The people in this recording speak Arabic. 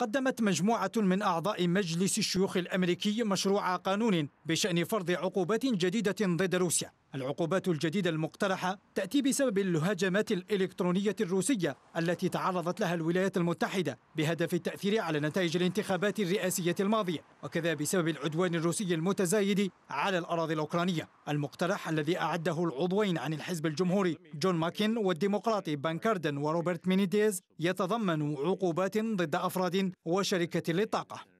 قدمت مجموعة من أعضاء مجلس الشيوخ الأمريكي مشروع قانون بشأن فرض عقوبات جديدة ضد روسيا العقوبات الجديدة المقترحة تأتي بسبب الهجمات الإلكترونية الروسية التي تعرضت لها الولايات المتحدة بهدف التأثير على نتائج الانتخابات الرئاسية الماضية وكذا بسبب العدوان الروسي المتزايد على الأراضي الأوكرانية المقترح الذي أعده العضوين عن الحزب الجمهوري جون ماكن والديمقراطي بانكاردن وروبرت مينيديز يتضمن عقوبات ضد أفراد وشركة للطاقة